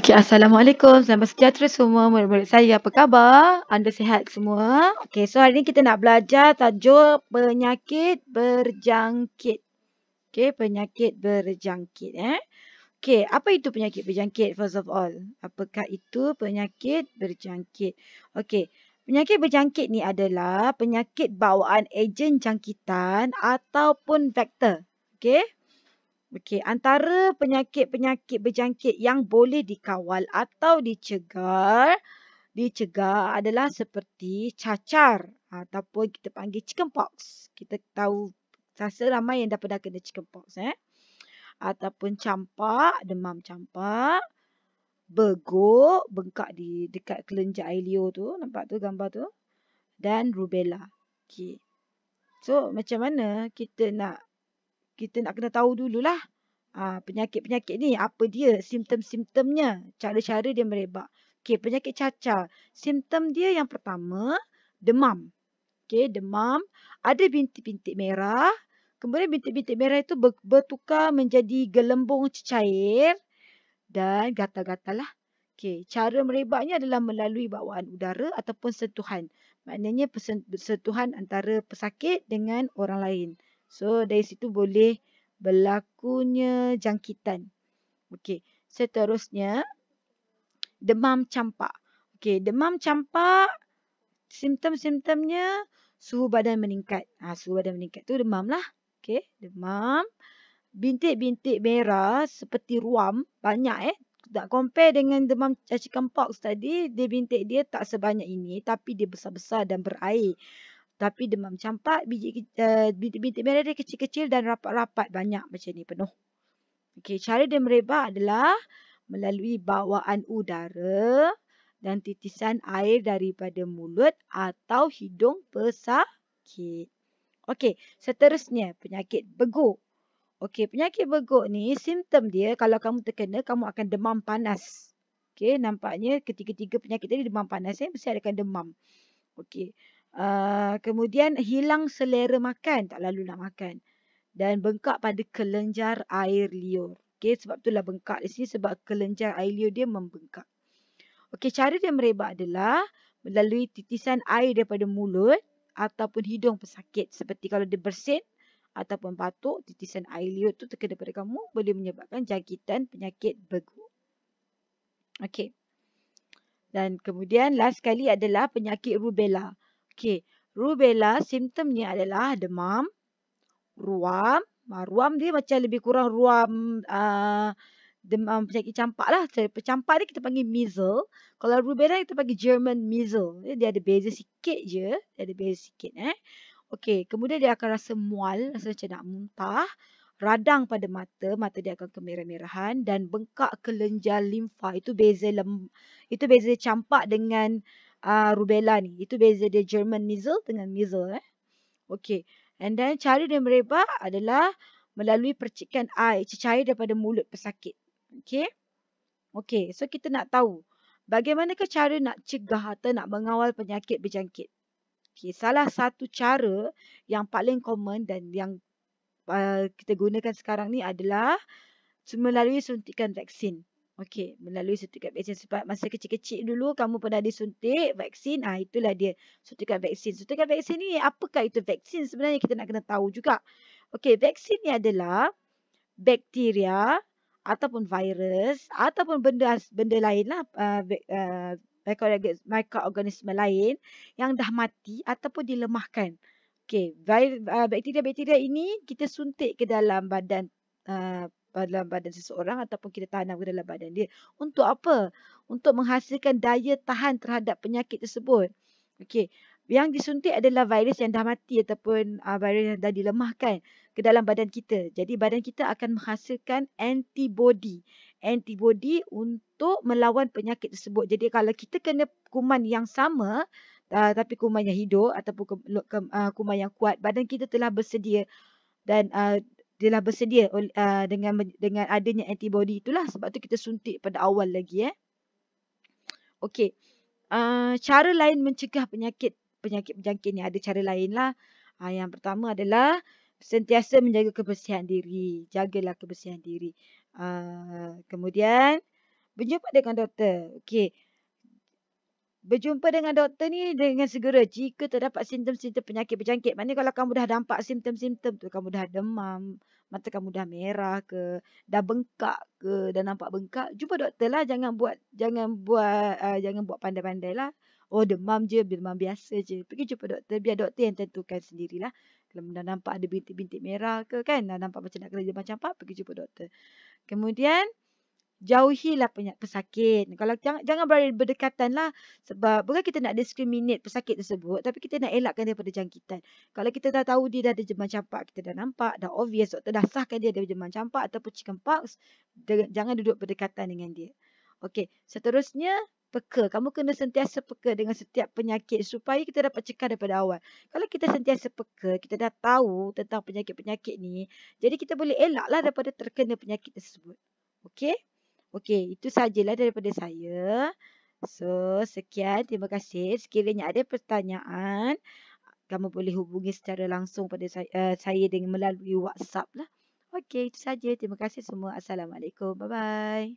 Okay, Assalamualaikum. Selamat sejahtera semua murid-murid saya. Apa khabar? Anda sehat semua? Okay, so hari ni kita nak belajar tajuk penyakit berjangkit. Okay, penyakit berjangkit. Eh? Okay, apa itu penyakit berjangkit first of all? Apakah itu penyakit berjangkit? Okay, penyakit berjangkit ni adalah penyakit bawaan ejen jangkitan ataupun vektor. Okay, Okey, antara penyakit-penyakit berjangkit yang boleh dikawal atau dicegah, dicegah adalah seperti cacar ataupun kita panggil chickenpox. Kita tahu rasa ramai yang dah pernah kena chickenpox eh. Ataupun campak, demam campak, beguk, bengkak di dekat kelenjar air liur tu, nampak tu gambar tu dan rubella. Okey. So, macam mana kita nak kita nak kena tahu dululah ha, penyakit-penyakit ni apa dia, simptom-simptomnya, cara-cara dia merebak. Okay penyakit cacar. Simptom dia yang pertama, demam. Okay demam. Ada bintik-bintik merah. Kemudian bintik-bintik merah itu bertukar menjadi gelembung cecair dan gatal-gatal lah. Okay cara merebaknya adalah melalui bawaan udara ataupun sentuhan. Maknanya sentuhan antara pesakit dengan orang lain. So dari situ boleh berlakunya jangkitan. Okey, seterusnya demam campak. Okey, demam campak simptom-simptomnya suhu badan meningkat. Ah ha, suhu badan meningkat tu demam lah. Okey, demam bintik-bintik merah seperti ruam banyak eh. Tak compare dengan demam chickenpox tadi, dia bintik dia tak sebanyak ini tapi dia besar-besar dan berair. Tapi demam campak, bintik-bintik uh, merah dia kecil-kecil dan rapat-rapat banyak macam ni penuh. Okey, cara dia merebak adalah melalui bawaan udara dan titisan air daripada mulut atau hidung pesakit. Okey, seterusnya penyakit beguk. Okey, penyakit beguk ni simptom dia kalau kamu terkena kamu akan demam panas. Okey, nampaknya ketiga-tiga penyakit tadi demam panas eh mesti ada kan demam. Okey. Uh, kemudian hilang selera makan, tak lalu nak makan. Dan bengkak pada kelenjar air liur. Okay, sebab itulah bengkak di sini sebab kelenjar air liur dia membengkak. Okey, cara dia merebak adalah melalui titisan air daripada mulut ataupun hidung pesakit. Seperti kalau dia bersin ataupun batuk, titisan air liur tu terkena pada kamu boleh menyebabkan jangkitan penyakit begu. Okey. Dan kemudian last sekali adalah penyakit rubella. Okey, rubella simptomnya adalah demam, ruam. Ah, ruam dia macam lebih kurang ruam uh, demam penyakit campak lah. Campak ni kita panggil measles. Kalau rubella kita panggil German measles. Eh, dia ada beza sikit je. Dia ada beza sikit eh. Okey, kemudian dia akan rasa mual, rasa macam nak muntah. Radang pada mata, mata dia akan kemerah-merahan dan bengkak kelenjar limfa. Itu beza lem, itu beza campak dengan uh, rubella ni. Itu beza dia German measles dengan measles. Eh? Okay. And then cara dia merebak adalah melalui percikan air, cecair daripada mulut pesakit. Okay. Okay. So kita nak tahu bagaimanakah cara nak cegah atau nak mengawal penyakit berjangkit. Okay. Salah satu cara yang paling common dan yang uh, kita gunakan sekarang ni adalah melalui suntikan vaksin. Okey, melalui suntikan vaksin sebab masa kecil-kecil dulu kamu pernah disuntik vaksin. Ah itulah dia suntikan vaksin. Suntikan vaksin ni apakah itu vaksin sebenarnya kita nak kena tahu juga. Okey, vaksin ni adalah bakteria ataupun virus ataupun benda benda lainlah uh, ah, uh, ah, mikroorganisma lain yang dah mati ataupun dilemahkan. Okey, ah, bakteria-bakteria ini kita suntik ke dalam badan uh, dalam badan seseorang ataupun kita tanam ke dalam badan dia. Untuk apa? Untuk menghasilkan daya tahan terhadap penyakit tersebut. Okey. Yang disuntik adalah virus yang dah mati ataupun uh, virus yang dah dilemahkan ke dalam badan kita. Jadi badan kita akan menghasilkan antibody. Antibody untuk melawan penyakit tersebut. Jadi kalau kita kena kuman yang sama uh, tapi kuman yang hidup ataupun ke, ke, uh, ah, kuman yang kuat, badan kita telah bersedia dan dia lah bersedia uh, dengan dengan adanya antibody itulah sebab tu kita suntik pada awal lagi eh. Okey. Uh, cara lain mencegah penyakit penyakit berjangkit ni ada cara lain lah. Uh, yang pertama adalah sentiasa menjaga kebersihan diri. Jagalah kebersihan diri. Uh, kemudian berjumpa dengan doktor. Okey. Berjumpa dengan doktor ni dengan segera jika terdapat simptom-simptom penyakit berjangkit. Maknanya kalau kamu dah nampak simptom-simptom tu, kamu dah demam, mata kamu dah merah ke, dah bengkak ke, dah nampak bengkak, jumpa doktor lah. Jangan buat jangan buat, uh, jangan buat pandai-pandai lah. Oh demam je, demam biasa je. Pergi jumpa doktor, biar doktor yang tentukan sendirilah. Kalau dah nampak ada bintik-bintik merah ke kan, dah nampak macam nak kerja macam apa, pergi jumpa doktor. Kemudian, jauhilah pesakit. Kalau jangan jangan berada berdekatan lah sebab bukan kita nak discriminate pesakit tersebut tapi kita nak elakkan daripada jangkitan. Kalau kita dah tahu dia dah ada jerman campak, kita dah nampak, dah obvious, doktor dah sahkan dia ada jerman campak ataupun chicken pox, jangan duduk berdekatan dengan dia. Okey, seterusnya peka. Kamu kena sentiasa peka dengan setiap penyakit supaya kita dapat cekah daripada awal. Kalau kita sentiasa peka, kita dah tahu tentang penyakit-penyakit ni, jadi kita boleh elaklah daripada terkena penyakit tersebut. Okey? Okey, itu sajalah daripada saya. So, sekian. Terima kasih. Sekiranya ada pertanyaan, kamu boleh hubungi secara langsung pada saya, uh, eh, saya dengan melalui WhatsApp lah. Okey, itu saja. Terima kasih semua. Assalamualaikum. Bye-bye.